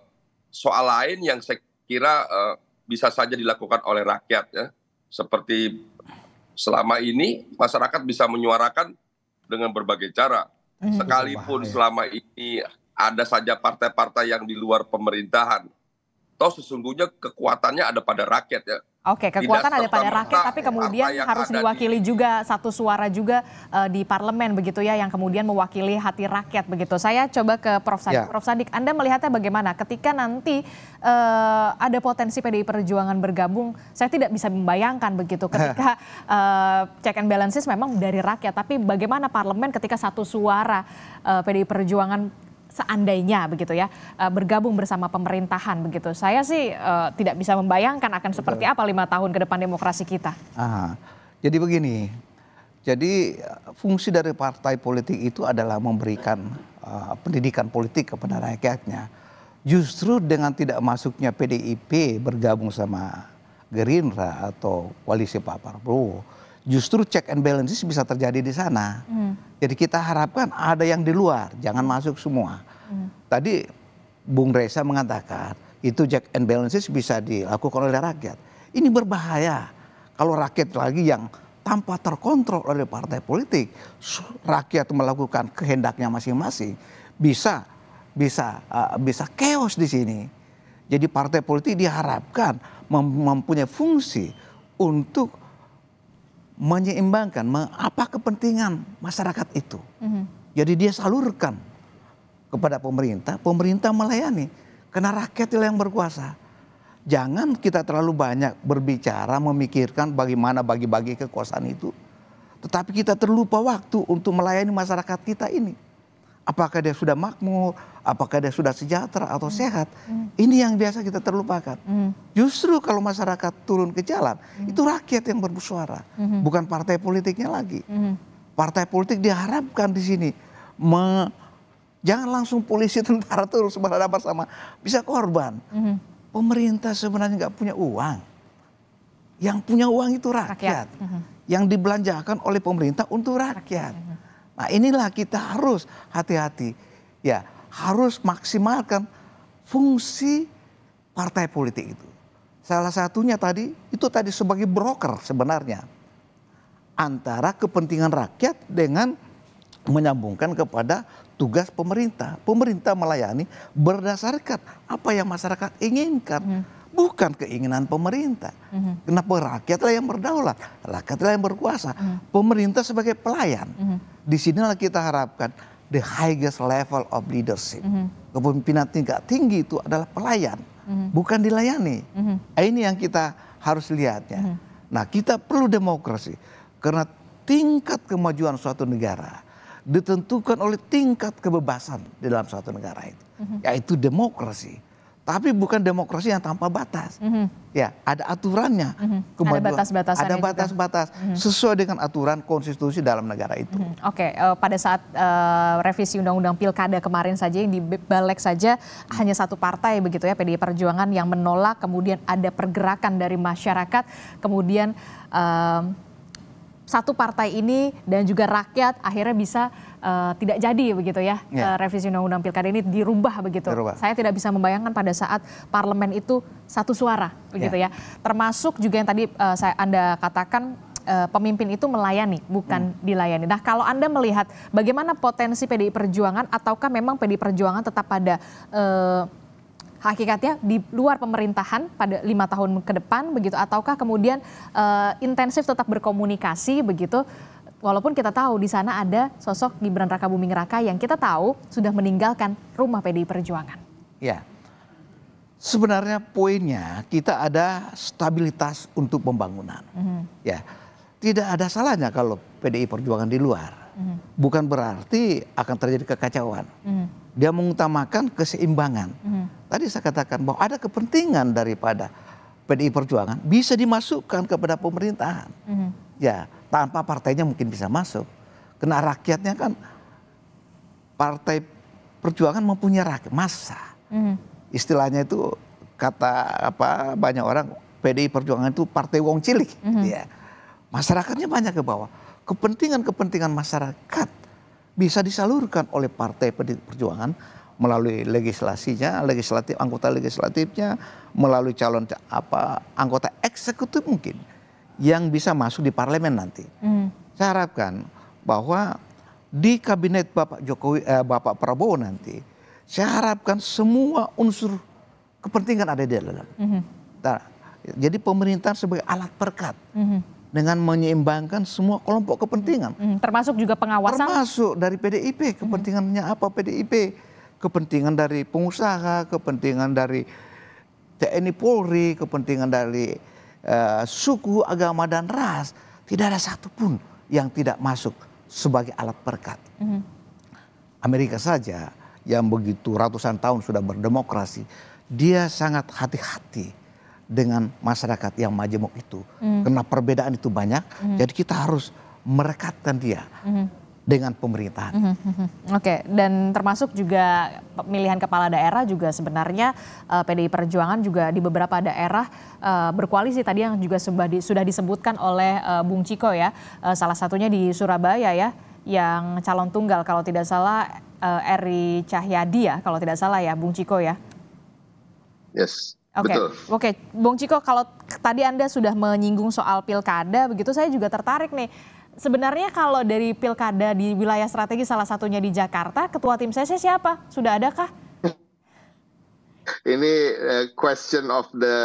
soal lain yang saya kira uh, bisa saja dilakukan oleh rakyat ya. Seperti selama ini masyarakat bisa menyuarakan dengan berbagai cara. Sekalipun ya. selama ini ada saja partai-partai yang di luar pemerintahan toh sesungguhnya kekuatannya ada pada rakyat ya. Oke, kekuatan Tidak ada pada rakyat, tapi kemudian harus diwakili di... juga satu suara juga uh, di parlemen begitu ya, yang kemudian mewakili hati rakyat begitu. Saya coba ke Prof Sadik. Ya. Prof Sadik, Anda melihatnya bagaimana ketika nanti uh, ada potensi PDI Perjuangan bergabung? Saya tidak bisa membayangkan begitu ketika uh, check and balances memang dari rakyat, tapi bagaimana parlemen ketika satu suara uh, PDI Perjuangan seandainya begitu ya eh, bergabung bersama pemerintahan begitu. Saya sih uh, tidak bisa membayangkan akan Betul. seperti apa lima tahun ke depan demokrasi kita. Aha. Jadi begini, jadi eh, fungsi dari partai politik itu adalah memberikan uh, pendidikan politik kepada rakyatnya. Justru dengan tidak masuknya PDIP bergabung sama Gerindra atau koalisi Pak Prabowo, justru check and balances bisa terjadi di sana. Hmm. Jadi kita harapkan ada yang di luar, jangan masuk semua. Hmm. Tadi Bung Reza mengatakan itu check and balances bisa dilakukan oleh rakyat. Ini berbahaya kalau rakyat lagi yang tanpa terkontrol oleh partai politik, rakyat melakukan kehendaknya masing-masing bisa bisa uh, bisa chaos di sini. Jadi partai politik diharapkan mempunyai fungsi untuk menyeimbangkan apa kepentingan masyarakat itu. Mm-hmm. Jadi dia salurkan kepada pemerintah, pemerintah melayani karena rakyat yang berkuasa. Jangan kita terlalu banyak berbicara memikirkan bagaimana bagi-bagi kekuasaan itu, tetapi kita terlupa waktu untuk melayani masyarakat kita ini apakah dia sudah makmur, apakah dia sudah sejahtera atau hmm. sehat. Hmm. Ini yang biasa kita terlupakan. Hmm. Justru kalau masyarakat turun ke jalan, itu rakyat yang bersuara, bukan partai politiknya lagi. Partai politik diharapkan di sini me, jangan langsung polisi tentara terus berhadapan sama bisa korban. Pemerintah sebenarnya nggak punya uang. Yang punya uang itu rakyat, rakyat. yang dibelanjakan oleh pemerintah untuk rakyat. rakyat Nah inilah kita harus hati-hati. Ya harus maksimalkan fungsi partai politik itu. Salah satunya tadi itu tadi sebagai broker sebenarnya. Antara kepentingan rakyat dengan menyambungkan kepada tugas pemerintah. Pemerintah melayani berdasarkan apa yang masyarakat inginkan. Hmm bukan keinginan pemerintah. Mm-hmm. Kenapa rakyatlah yang berdaulat, rakyatlah yang berkuasa, mm-hmm. pemerintah sebagai pelayan. Mm-hmm. Di sinilah kita harapkan the highest level of leadership. Mm-hmm. Kepemimpinan tingkat tinggi itu adalah pelayan, mm-hmm. bukan dilayani. Mm-hmm. Nah, ini yang kita harus lihatnya. Mm-hmm. Nah, kita perlu demokrasi karena tingkat kemajuan suatu negara ditentukan oleh tingkat kebebasan di dalam suatu negara itu, mm-hmm. yaitu demokrasi. Tapi bukan demokrasi yang tanpa batas. Mm -hmm. Ya, ada aturannya. Mm -hmm. ada batas batas Ada kan. batas-batas mm -hmm. sesuai dengan aturan konstitusi dalam negara itu. Mm -hmm. Oke, okay. uh, eh, pada saat uh, revisi undang-undang pilkada kemarin saja yang dibalik saja hanya satu partai begitu ya, PDI Perjuangan yang menolak, kemudian ada pergerakan dari masyarakat, kemudian uh, satu partai ini dan juga rakyat akhirnya bisa uh, tidak jadi begitu ya, ya. Uh, revisi undang-undang pilkada ini dirubah begitu. Dirubah. Saya tidak bisa membayangkan pada saat parlemen itu satu suara begitu ya. ya. Termasuk juga yang tadi uh, saya Anda katakan uh, pemimpin itu melayani, bukan hmm. dilayani. Nah, kalau Anda melihat bagaimana potensi PDI Perjuangan ataukah memang PDI Perjuangan tetap pada uh, hakikatnya di luar pemerintahan pada lima tahun ke depan begitu ataukah kemudian uh, intensif tetap berkomunikasi begitu walaupun kita tahu di sana ada sosok Gibran Raka Buming Raka yang kita tahu sudah meninggalkan rumah PDI Perjuangan. Ya. Sebenarnya poinnya kita ada stabilitas untuk pembangunan. Mm -hmm. Ya. Tidak ada salahnya kalau PDI Perjuangan di luar. Mm -hmm. Bukan berarti akan terjadi kekacauan. Mm -hmm. Dia mengutamakan keseimbangan. Mm -hmm. Tadi saya katakan bahwa ada kepentingan daripada PDI Perjuangan bisa dimasukkan kepada pemerintahan. Mm -hmm ya tanpa partainya mungkin bisa masuk. Kena rakyatnya kan partai perjuangan mempunyai rakyat masa. Mm. Istilahnya itu kata apa banyak orang PDI Perjuangan itu partai wong cilik mm. ya. Masyarakatnya banyak ke bawah. Kepentingan-kepentingan masyarakat bisa disalurkan oleh partai PDI Perjuangan melalui legislasinya, legislatif anggota legislatifnya, melalui calon apa anggota eksekutif mungkin yang bisa masuk di parlemen nanti. Mm. Saya harapkan bahwa di kabinet Bapak Jokowi eh, Bapak Prabowo nanti, saya harapkan semua unsur kepentingan ada di dalam. -hmm. nah, jadi pemerintahan sebagai alat perkat. -hmm dengan menyeimbangkan semua kelompok kepentingan. Hmm, termasuk juga pengawasan? Termasuk dari PDIP, hmm. kepentingannya hmm. apa PDIP? Kepentingan dari pengusaha, kepentingan dari TNI Polri, kepentingan dari Eh, suku, agama, dan ras. Tidak ada satupun yang tidak masuk sebagai alat perkat. Mm -hmm. Amerika saja yang begitu ratusan tahun sudah berdemokrasi, dia sangat hati-hati dengan masyarakat yang majemuk itu. Mm. Karena perbedaan itu banyak, mm. jadi kita harus merekatkan dia. Mm dengan pemerintahan. Mm -hmm. Oke, okay. dan termasuk juga pemilihan kepala daerah juga sebenarnya uh, eh, PDI Perjuangan juga di beberapa daerah uh, berkoalisi tadi yang juga sudah, di, sudah disebutkan oleh uh, Bung Ciko ya, uh, salah satunya di Surabaya ya, yang calon tunggal kalau tidak salah uh, Eri Cahyadi ya, kalau tidak salah ya, Bung Ciko ya. Yes. Oke, okay. oke, okay. Bung Ciko, kalau tadi Anda sudah menyinggung soal pilkada, begitu saya juga tertarik nih sebenarnya kalau dari pilkada di wilayah strategi salah satunya di Jakarta, ketua tim saya siapa? Sudah adakah? ini uh, question of the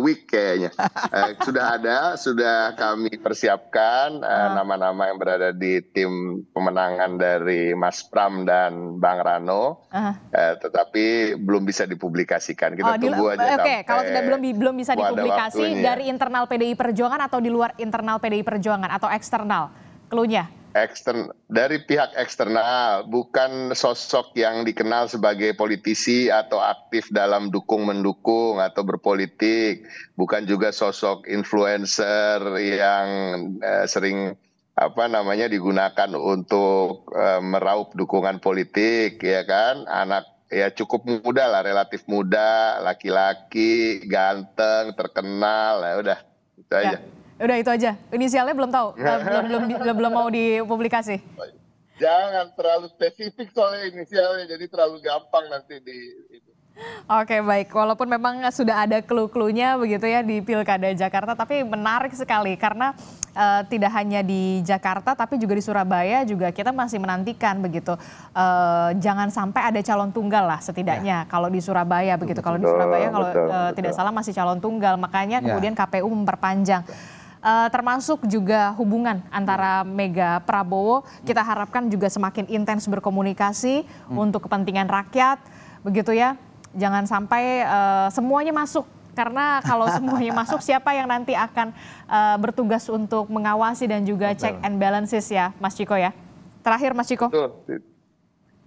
week kayaknya. uh, sudah ada, sudah kami persiapkan eh, ah. nama-nama uh, nama yang berada di tim pemenangan dari Mas Pram dan Bang Rano. Uh. Uh, tetapi belum bisa dipublikasikan. Kita oh, tunggu aja. Oke, okay. kalau tidak belum belum bisa dipublikasi dari internal PDI Perjuangan atau di luar internal PDI Perjuangan atau eksternal. keluarnya dari pihak eksternal bukan sosok yang dikenal sebagai politisi atau aktif dalam dukung mendukung atau berpolitik bukan juga sosok influencer yang eh, sering apa namanya digunakan untuk eh, meraup dukungan politik ya kan anak ya cukup muda lah relatif muda laki-laki ganteng terkenal ya udah itu ya. aja Udah itu aja. Inisialnya belum tahu. Eh, belum, belum belum belum mau dipublikasi. Jangan terlalu spesifik soalnya inisialnya jadi terlalu gampang nanti di itu. Oke baik, walaupun memang sudah ada clue-cluenya begitu ya di Pilkada Jakarta, tapi menarik sekali karena uh, tidak hanya di Jakarta tapi juga di Surabaya juga kita masih menantikan begitu. Uh, jangan sampai ada calon tunggal lah setidaknya ya. kalau di Surabaya begitu. Betul, kalau di Surabaya kalau betul, uh, betul. tidak salah masih calon tunggal, makanya ya. kemudian KPU memperpanjang. Betul uh, termasuk juga hubungan antara Mega Prabowo kita harapkan juga semakin intens berkomunikasi hmm. untuk kepentingan rakyat begitu ya jangan sampai uh, semuanya masuk karena kalau semuanya masuk siapa yang nanti akan uh, bertugas untuk mengawasi dan juga Betul. check and balances ya Mas Ciko ya. Terakhir Mas Ciko. Betul.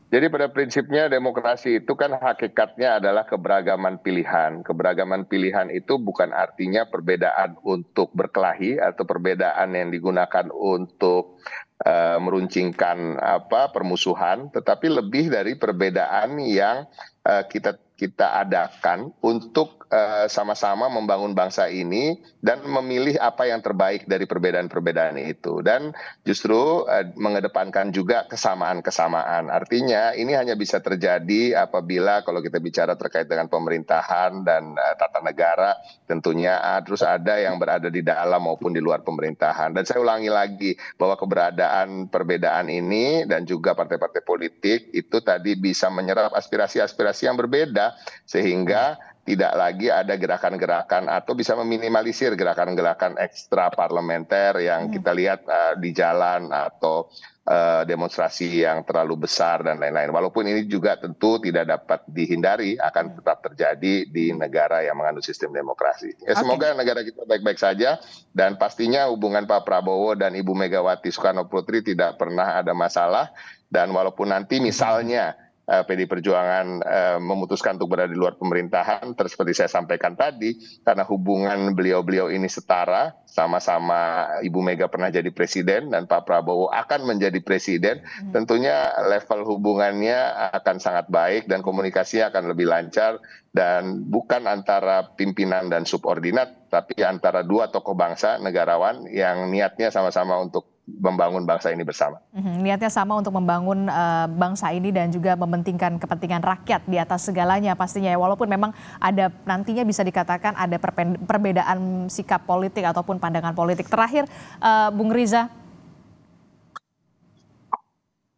Jadi pada prinsipnya demokrasi itu kan hakikatnya adalah keberagaman pilihan. Keberagaman pilihan itu bukan artinya perbedaan untuk berkelahi atau perbedaan yang digunakan untuk uh, meruncingkan apa permusuhan, tetapi lebih dari perbedaan yang uh, kita kita adakan untuk eh, sama-sama uh, membangun bangsa ini dan memilih apa yang terbaik dari perbedaan-perbedaan itu dan justru uh, mengedepankan juga kesamaan-kesamaan. Artinya ini hanya bisa terjadi apabila kalau kita bicara terkait dengan pemerintahan dan uh, tata negara tentunya uh, terus ada yang berada di dalam maupun di luar pemerintahan. Dan saya ulangi lagi bahwa keberadaan perbedaan ini dan juga partai-partai politik itu tadi bisa menyerap aspirasi-aspirasi yang berbeda sehingga tidak lagi ada gerakan-gerakan atau bisa meminimalisir gerakan-gerakan ekstra parlementer yang hmm. kita lihat uh, di jalan atau uh, demonstrasi yang terlalu besar dan lain-lain. Walaupun ini juga tentu tidak dapat dihindari akan hmm. tetap terjadi di negara yang mengandung sistem demokrasi. Ya, okay. Semoga negara kita baik-baik saja dan pastinya hubungan Pak Prabowo dan Ibu Megawati Soekarno Putri tidak pernah ada masalah dan walaupun nanti misalnya Eh, PD Perjuangan eh, memutuskan untuk berada di luar pemerintahan, terus seperti saya sampaikan tadi, karena hubungan beliau-beliau ini setara, sama-sama Ibu Mega pernah jadi presiden dan Pak Prabowo akan menjadi presiden, hmm. tentunya level hubungannya akan sangat baik dan komunikasinya akan lebih lancar dan bukan antara pimpinan dan subordinat, tapi antara dua tokoh bangsa negarawan yang niatnya sama-sama untuk membangun bangsa ini bersama. hmm Niatnya sama untuk membangun uh, bangsa ini dan juga mementingkan kepentingan rakyat di atas segalanya pastinya ya. Walaupun memang ada nantinya bisa dikatakan ada perbedaan sikap politik ataupun pandangan politik. Terakhir uh, Bung Riza.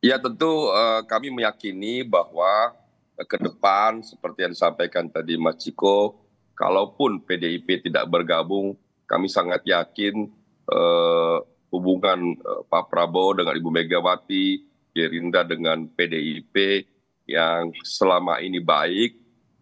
Ya tentu uh, kami meyakini bahwa uh, ke depan seperti yang disampaikan tadi Mas Ciko, kalaupun PDIP tidak bergabung, kami sangat yakin uh, hubungan eh, pak prabowo dengan ibu megawati Gerinda dengan pdip yang selama ini baik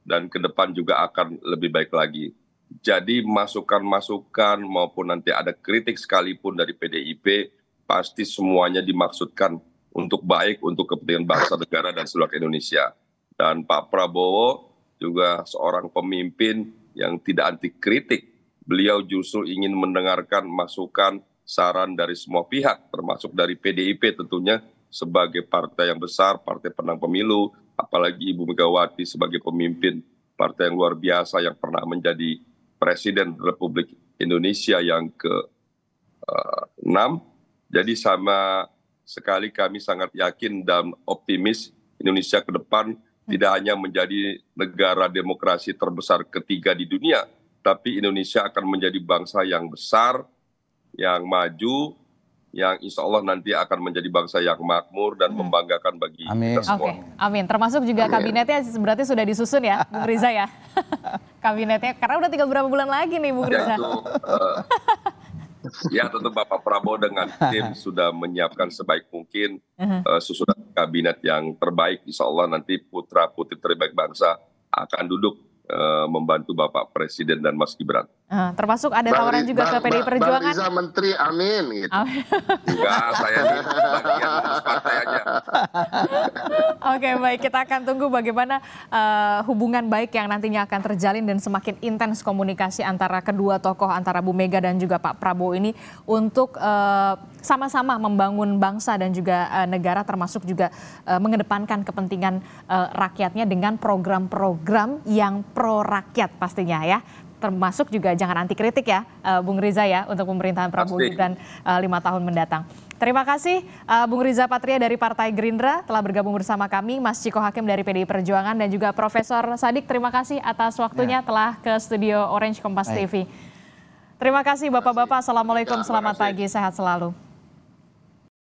dan ke depan juga akan lebih baik lagi. Jadi masukan-masukan maupun nanti ada kritik sekalipun dari PDIP pasti semuanya dimaksudkan untuk baik untuk kepentingan bangsa negara dan seluruh Indonesia. Dan Pak Prabowo juga seorang pemimpin yang tidak anti kritik. Beliau justru ingin mendengarkan masukan saran dari semua pihak termasuk dari PDIP tentunya sebagai partai yang besar, partai penang pemilu, apalagi Ibu Megawati sebagai pemimpin partai yang luar biasa yang pernah menjadi presiden Republik Indonesia yang ke-6. Eh, Jadi sama sekali kami sangat yakin dan optimis Indonesia ke depan tidak hanya menjadi negara demokrasi terbesar ketiga di dunia, tapi Indonesia akan menjadi bangsa yang besar, yang maju, yang insya Allah nanti akan menjadi bangsa yang makmur dan hmm. membanggakan bagi Amin. kita semua. Okay. Amin. Termasuk juga Amin. kabinetnya berarti sudah disusun ya, Bu Riza ya. kabinetnya karena udah tinggal berapa bulan lagi nih, Bu Riza. Ya, eh, ya tentu Bapak Prabowo dengan tim sudah menyiapkan sebaik mungkin uh-huh. Eh, susunan kabinet yang terbaik. Insya Allah nanti putra putri terbaik bangsa akan duduk uh, membantu Bapak Presiden dan Mas Gibran. Ah, termasuk ada bang, tawaran juga bang, ke PDI Perjuangan. Bang Riza Menteri, amin. Gitu. Enggak, saya bagian aja. Oke, baik. Kita akan tunggu bagaimana uh, hubungan baik yang nantinya akan terjalin dan semakin intens komunikasi antara kedua tokoh, antara Bu Mega dan juga Pak Prabowo ini untuk eh, sama-sama uh, membangun bangsa dan juga uh, negara, termasuk juga uh, mengedepankan kepentingan uh, rakyatnya dengan program-program yang pro rakyat pastinya ya termasuk juga jangan anti kritik ya, uh, Bung Riza ya, untuk pemerintahan Prabowo Gibran uh, lima tahun mendatang. Terima kasih uh, Bung Riza Patria dari Partai Gerindra telah bergabung bersama kami, Mas Ciko Hakim dari PDI Perjuangan dan juga Profesor Sadik. Terima kasih atas waktunya ya. telah ke studio Orange Kompas Baik. TV. Terima kasih Bapak-bapak. Assalamualaikum, ya, selamat pagi, sehat selalu.